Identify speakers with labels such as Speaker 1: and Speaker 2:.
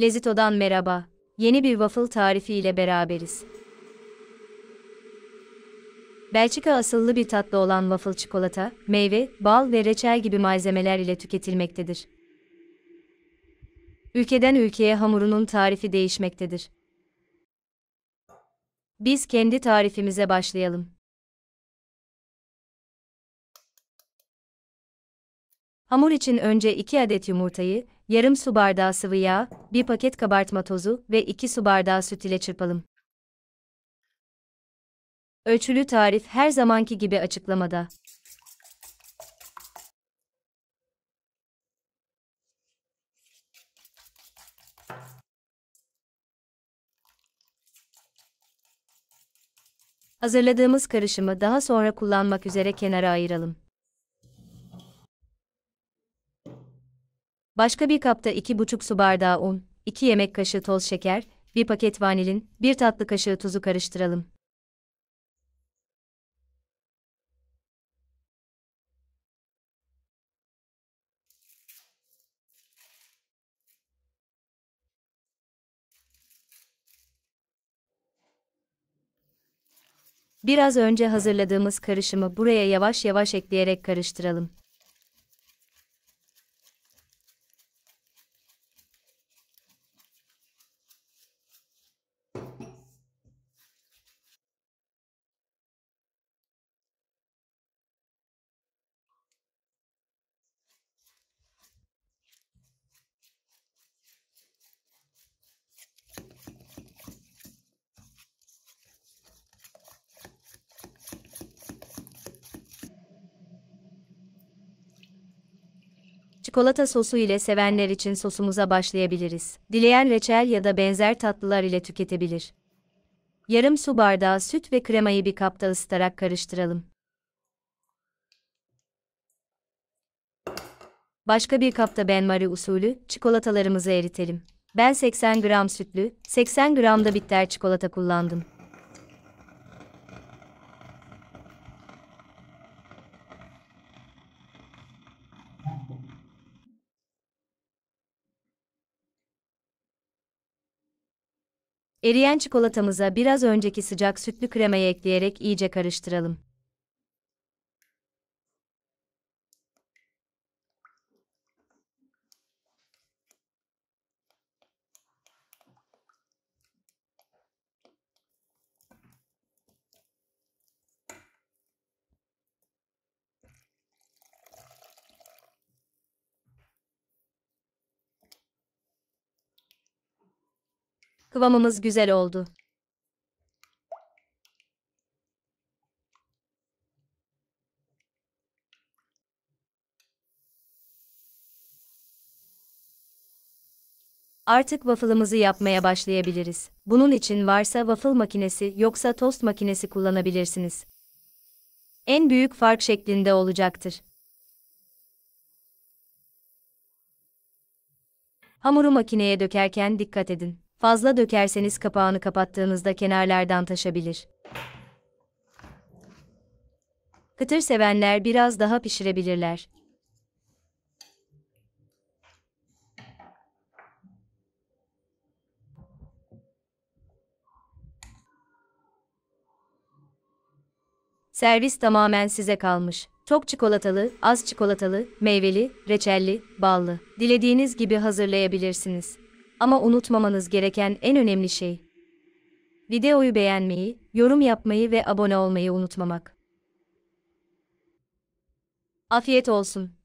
Speaker 1: Lezito'dan merhaba. Yeni bir waffle tarifi ile beraberiz. Belçika asıllı bir tatlı olan waffle çikolata, meyve, bal ve reçel gibi malzemeler ile tüketilmektedir. Ülkeden ülkeye hamurunun tarifi değişmektedir. Biz kendi tarifimize başlayalım. Hamur için önce 2 adet yumurtayı, yarım su bardağı sıvı yağ, bir paket kabartma tozu ve 2 su bardağı süt ile çırpalım. Ölçülü tarif her zamanki gibi açıklamada. Hazırladığımız karışımı daha sonra kullanmak üzere kenara ayıralım. Başka bir kapta 2,5 su bardağı un, 2 yemek kaşığı toz şeker, 1 paket vanilin, 1 tatlı kaşığı tuzu karıştıralım. Biraz önce hazırladığımız karışımı buraya yavaş yavaş ekleyerek karıştıralım. Çikolata sosu ile sevenler için sosumuza başlayabiliriz. Dileyen reçel ya da benzer tatlılar ile tüketebilir. Yarım su bardağı süt ve kremayı bir kapta ısıtarak karıştıralım. Başka bir kapta benmari usulü çikolatalarımızı eritelim. Ben 80 gram sütlü, 80 gram da bitter çikolata kullandım. Eriyen çikolatamıza biraz önceki sıcak sütlü kremayı ekleyerek iyice karıştıralım. Kıvamımız güzel oldu. Artık waffle'ımızı yapmaya başlayabiliriz. Bunun için varsa waffle makinesi yoksa tost makinesi kullanabilirsiniz. En büyük fark şeklinde olacaktır. Hamuru makineye dökerken dikkat edin. Fazla dökerseniz kapağını kapattığınızda kenarlardan taşabilir. Kıtır sevenler biraz daha pişirebilirler. Servis tamamen size kalmış. Çok çikolatalı, az çikolatalı, meyveli, reçelli, ballı. Dilediğiniz gibi hazırlayabilirsiniz. Ama unutmamanız gereken en önemli şey. Videoyu beğenmeyi, yorum yapmayı ve abone olmayı unutmamak. Afiyet olsun.